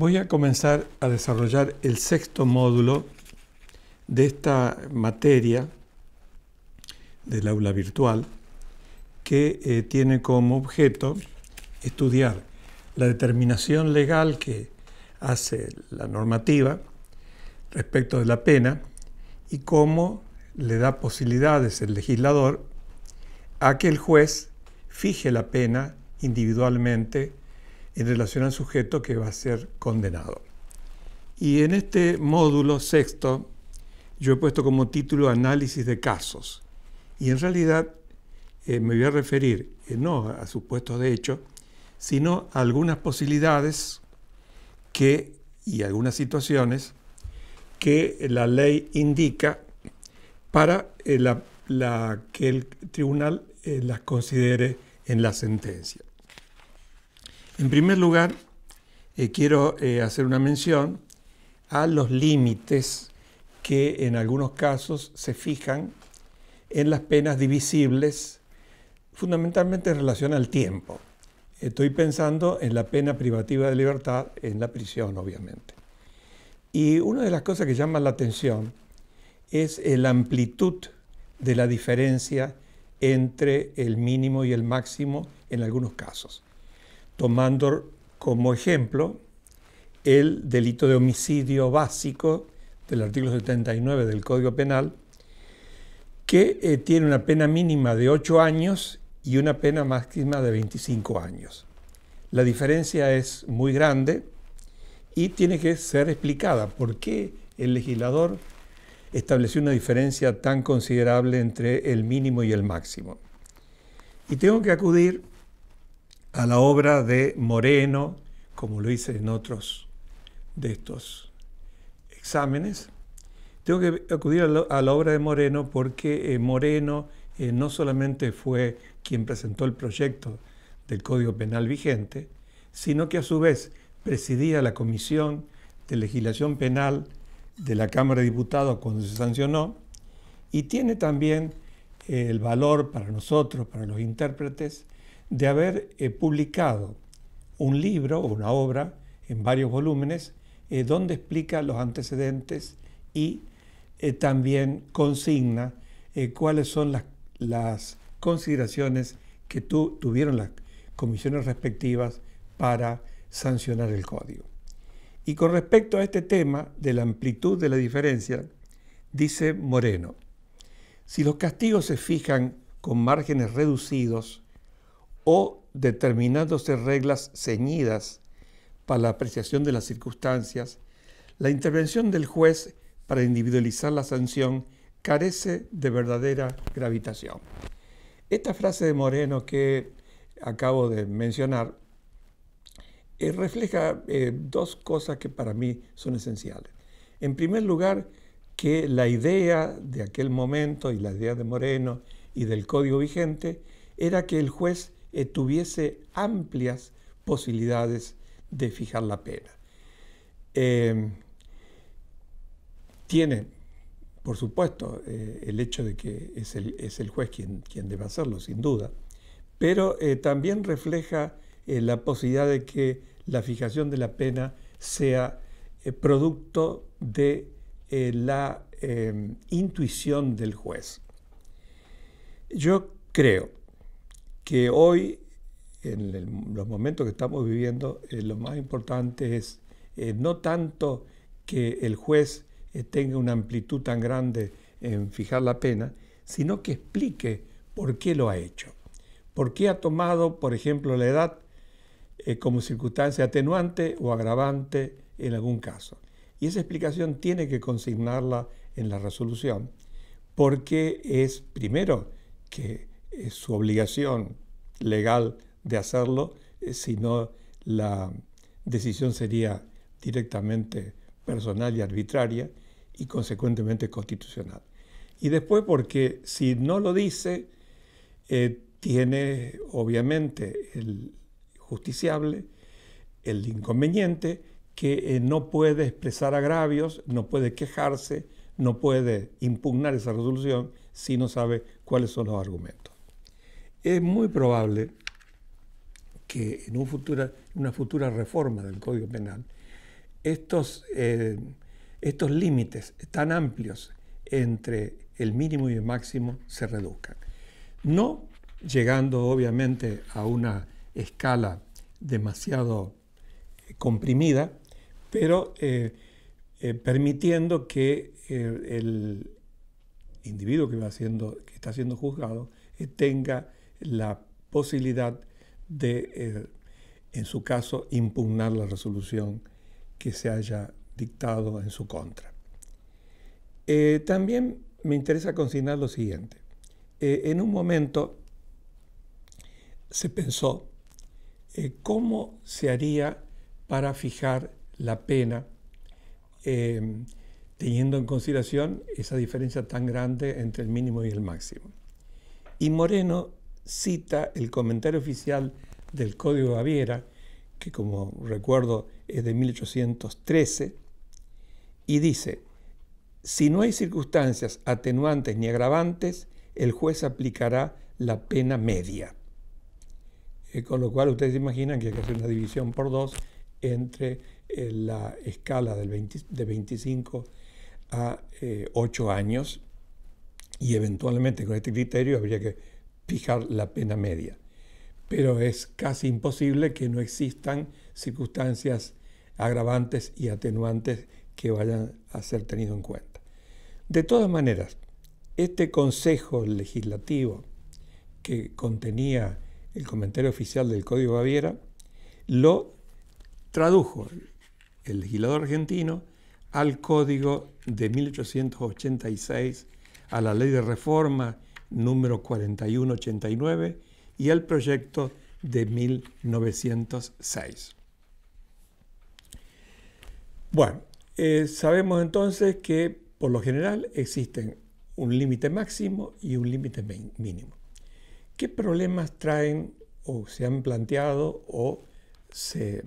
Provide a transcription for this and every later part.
Voy a comenzar a desarrollar el sexto módulo de esta materia del aula virtual que eh, tiene como objeto estudiar la determinación legal que hace la normativa respecto de la pena y cómo le da posibilidades el legislador a que el juez fije la pena individualmente en relación al sujeto que va a ser condenado. Y en este módulo sexto yo he puesto como título Análisis de casos. Y en realidad eh, me voy a referir eh, no a supuestos de hecho, sino a algunas posibilidades que, y algunas situaciones que la ley indica para eh, la, que el tribunal las considere en la sentencia. En primer lugar, eh, quiero eh, hacer una mención a los límites que en algunos casos se fijan en las penas divisibles, fundamentalmente en relación al tiempo. Estoy pensando en la pena privativa de libertad en la prisión, obviamente. Y una de las cosas que llama la atención es la amplitud de la diferencia entre el mínimo y el máximo en algunos casos tomando como ejemplo el delito de homicidio básico del artículo 79 del Código Penal, que eh, tiene una pena mínima de 8 años y una pena máxima de 25 años. La diferencia es muy grande y tiene que ser explicada por qué el legislador estableció una diferencia tan considerable entre el mínimo y el máximo. Y tengo que acudir a la obra de Moreno, como lo hice en otros de estos exámenes. Tengo que acudir a, la obra de Moreno porque eh, Moreno eh, no solamente fue quien presentó el proyecto del Código Penal vigente, sino que a su vez presidía la Comisión de Legislación Penal de la Cámara de Diputados cuando se sancionó y tiene también eh, el valor para nosotros, para los intérpretes, de haber eh, publicado un libro o una obra en varios volúmenes eh, donde explica los antecedentes y eh, también consigna cuáles son las, consideraciones que tuvieron las comisiones respectivas para sancionar el código. Y con respecto a este tema de la amplitud de la diferencia, dice Moreno, si los castigos se fijan con márgenes reducidos, o determinándose reglas ceñidas para la apreciación de las circunstancias, la intervención del juez para individualizar la sanción carece de verdadera gravitación. Esta frase de Moreno que acabo de mencionar eh, refleja eh, dos cosas que para mí son esenciales. En primer lugar, que la idea de aquel momento y la idea de Moreno y del código vigente era que el juez eh, tuviese amplias posibilidades de fijar la pena. Eh, tiene, por supuesto, eh, el hecho de que es el, juez quien, quien, debe hacerlo, sin duda, pero también refleja la posibilidad de que la fijación de la pena sea producto de la intuición del juez. Yo creo que hoy, en los momentos que estamos viviendo, eh, lo más importante es eh, no tanto que el juez eh, tenga una amplitud tan grande en fijar la pena, sino que explique por qué lo ha hecho. ¿Por qué ha tomado, por ejemplo, la edad como circunstancia atenuante o agravante en algún caso? Y esa explicación tiene que consignarla en la resolución, porque es, primero, que su obligación legal de hacerlo, eh, si sino la decisión sería directamente personal y arbitraria y consecuentemente constitucional. Y después porque si no lo dice, eh, tiene obviamente el justiciable el inconveniente que eh, no puede expresar agravios, no puede quejarse, no puede impugnar esa resolución si no sabe cuáles son los argumentos. Es muy probable que en una futura reforma del Código Penal, estos, eh, estos límites tan amplios entre el mínimo y el máximo se reduzcan. No llegando obviamente a una escala demasiado eh, comprimida, pero eh, permitiendo que el individuo que está siendo juzgado tenga la posibilidad de, eh, en su caso, impugnar la resolución que se haya dictado en su contra. Eh, también me interesa consignar lo siguiente. Eh, en un momento se pensó cómo se haría para fijar la pena teniendo en consideración esa diferencia tan grande entre el mínimo y el máximo. Y Moreno cita el comentario oficial del Código Baviera, que como recuerdo es de 1813, y dice, si no hay circunstancias atenuantes ni agravantes, el juez aplicará la pena media. Eh, con lo cual ustedes imaginan que hay que hacer una división por dos entre eh, la escala del de 25 a 8 eh, años y eventualmente con este criterio habría que fijar la pena media. Pero es casi imposible que no existan circunstancias agravantes y atenuantes que vayan a ser tenido en cuenta. De todas maneras, este Consejo Legislativo que contenía el comentario oficial del Código Baviera, lo tradujo el legislador argentino al Código de 1886, a la Ley de Reforma número 4189 y el proyecto de 1906. Bueno, eh, sabemos entonces que por lo general existen un límite máximo y un límite mínimo. ¿Qué problemas traen o se han planteado o se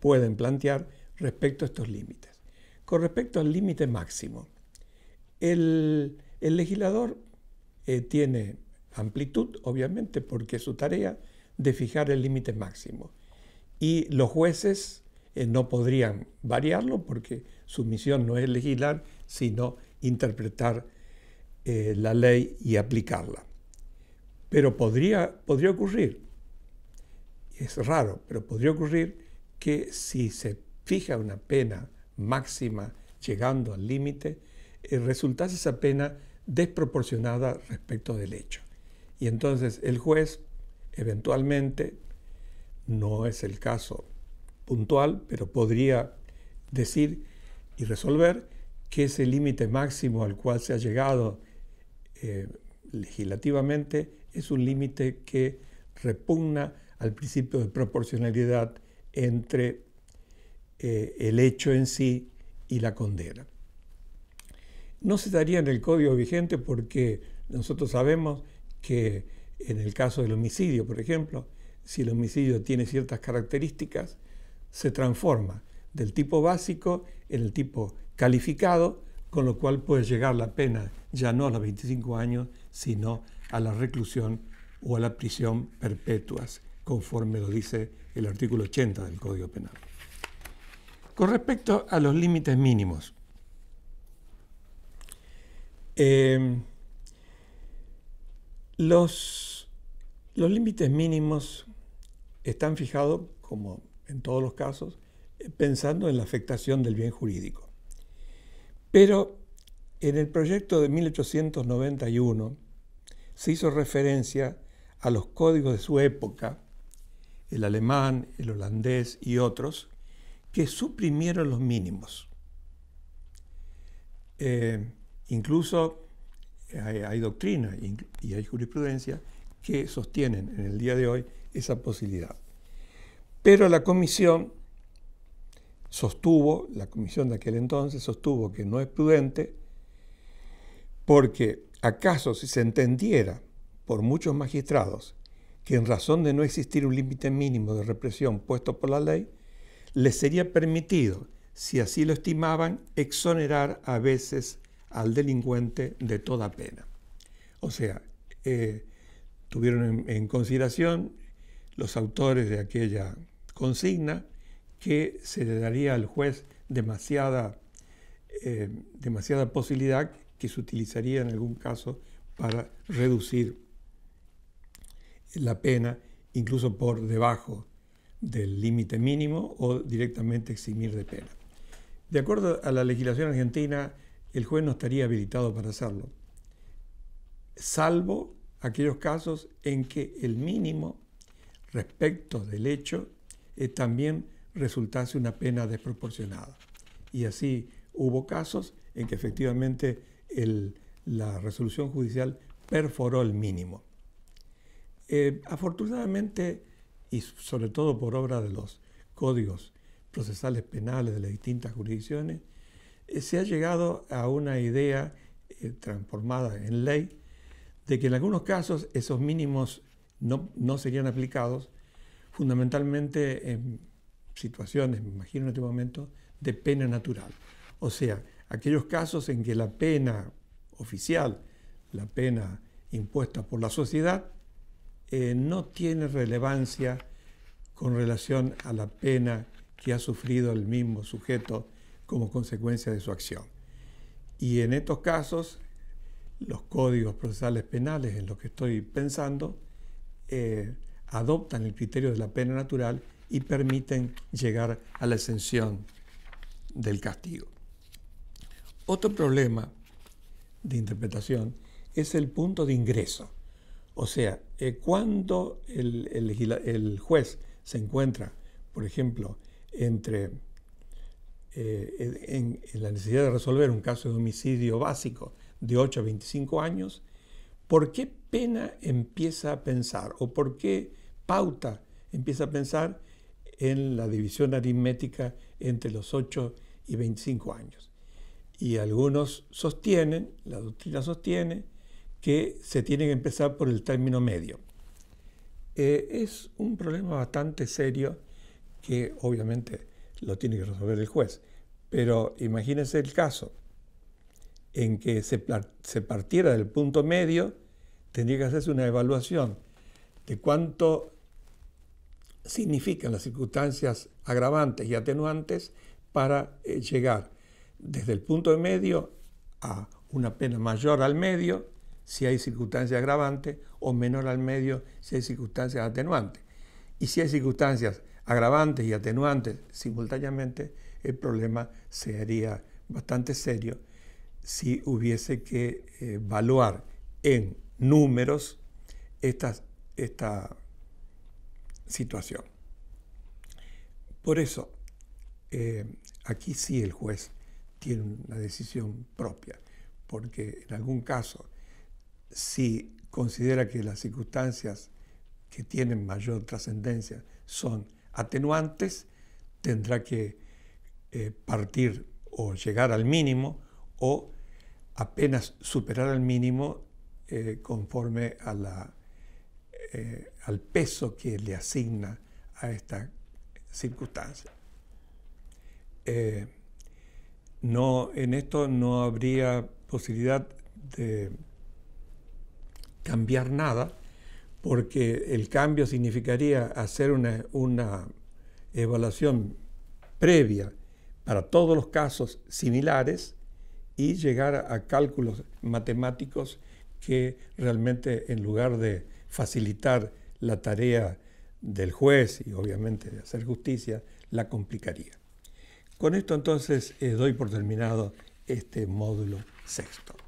pueden plantear respecto a estos límites? Con respecto al límite máximo, el legislador eh, tiene amplitud, obviamente, porque su tarea de fijar el límite máximo. Y los jueces eh, no podrían variarlo porque su misión no es legislar, sino interpretar eh, la ley y aplicarla. Pero podría, podría ocurrir, es raro, pero podría ocurrir que si se fija una pena máxima llegando al límite, resultase esa pena desproporcionada respecto del hecho. Y entonces el juez eventualmente, no es el caso puntual, pero podría decir y resolver que ese límite máximo al cual se ha llegado eh, legislativamente es un límite que repugna al principio de proporcionalidad entre eh, el hecho en sí y la condena no se daría en el código vigente porque nosotros sabemos que en el caso del homicidio, por ejemplo, si el homicidio tiene ciertas características, se transforma del tipo básico en el tipo calificado, con lo cual puede llegar la pena ya no a los 25 años, sino a la reclusión o a la prisión perpetuas, conforme lo dice el artículo 80 del Código Penal. Con respecto a los límites mínimos, Em, los, los límites mínimos están fijados, como en todos los casos, pensando en la afectación del bien jurídico. Pero en el proyecto de 1891 se hizo referencia a los códigos de su época, el alemán, el holandés y otros, que suprimieron los mínimos. Em, Incluso eh, hay, doctrina y hay jurisprudencia que sostienen en el día de hoy esa posibilidad. Pero la comisión sostuvo, la comisión de aquel entonces sostuvo que no es prudente porque acaso si se entendiera por muchos magistrados que en razón de no existir un límite mínimo de represión puesto por la ley, les sería permitido, si así lo estimaban, exonerar a veces al delincuente de toda pena. O sea, eh, tuvieron en, consideración los autores de aquella consigna que se le daría al juez demasiada, eh, demasiada posibilidad que se utilizaría en algún caso para reducir la pena incluso por debajo del límite mínimo o directamente eximir de pena. De acuerdo a la legislación argentina, el juez no estaría habilitado para hacerlo, salvo aquellos casos en que el mínimo respecto del hecho eh, también resultase una pena desproporcionada. Y así hubo casos en que efectivamente la resolución judicial perforó el mínimo. Eh, afortunadamente, y sobre todo por obra de los códigos procesales penales de las distintas jurisdicciones, eh, se ha llegado a una idea eh, transformada en ley de que en algunos casos esos mínimos no, serían aplicados, fundamentalmente en situaciones, me imagino en este momento, de pena natural. O sea, aquellos casos en que la pena oficial, la pena impuesta por la sociedad, eh, no tiene relevancia con relación a la pena que ha sufrido el mismo sujeto como consecuencia de su acción. Y en estos casos, los códigos procesales penales en los que estoy pensando eh, adoptan el criterio de la pena natural y permiten llegar a la exención del castigo. Otro problema de interpretación es el punto de ingreso. O sea, eh, cuando el juez se encuentra, por ejemplo, entre eh, en, la necesidad de resolver un caso de homicidio básico de 8 a 25 años, ¿por qué pena empieza a pensar o por qué pauta empieza a pensar en la división aritmética entre los 8 y 25 años? Y algunos sostienen, la doctrina sostiene, que se tiene que empezar por el término medio. Eh, es un problema bastante serio que obviamente lo tiene que resolver el juez. Pero imagínense el caso en que se, partiera del punto medio, tendría que hacerse una evaluación de cuánto significan las circunstancias agravantes y atenuantes para eh, llegar desde el punto medio a una pena mayor al medio si hay circunstancias agravantes o menor al medio si hay circunstancias atenuantes. Y si hay circunstancias agravantes y atenuantes simultáneamente, el problema se haría bastante serio si hubiese que eh, evaluar en números esta, esta situación. Por eso, eh, aquí sí el juez tiene una decisión propia, porque en algún caso, si considera que las circunstancias que tienen mayor trascendencia son atenuantes, tendrá que eh, partir o llegar al mínimo o apenas superar al mínimo eh, conforme a eh, al peso que le asigna a esta circunstancia. no, en esto no habría posibilidad de cambiar nada, porque el cambio significaría hacer una, una evaluación previa para todos los casos similares y llegar a, cálculos matemáticos que realmente en lugar de facilitar la tarea del juez y obviamente de hacer justicia, la complicaría. Con esto entonces eh, doy por terminado este módulo sexto.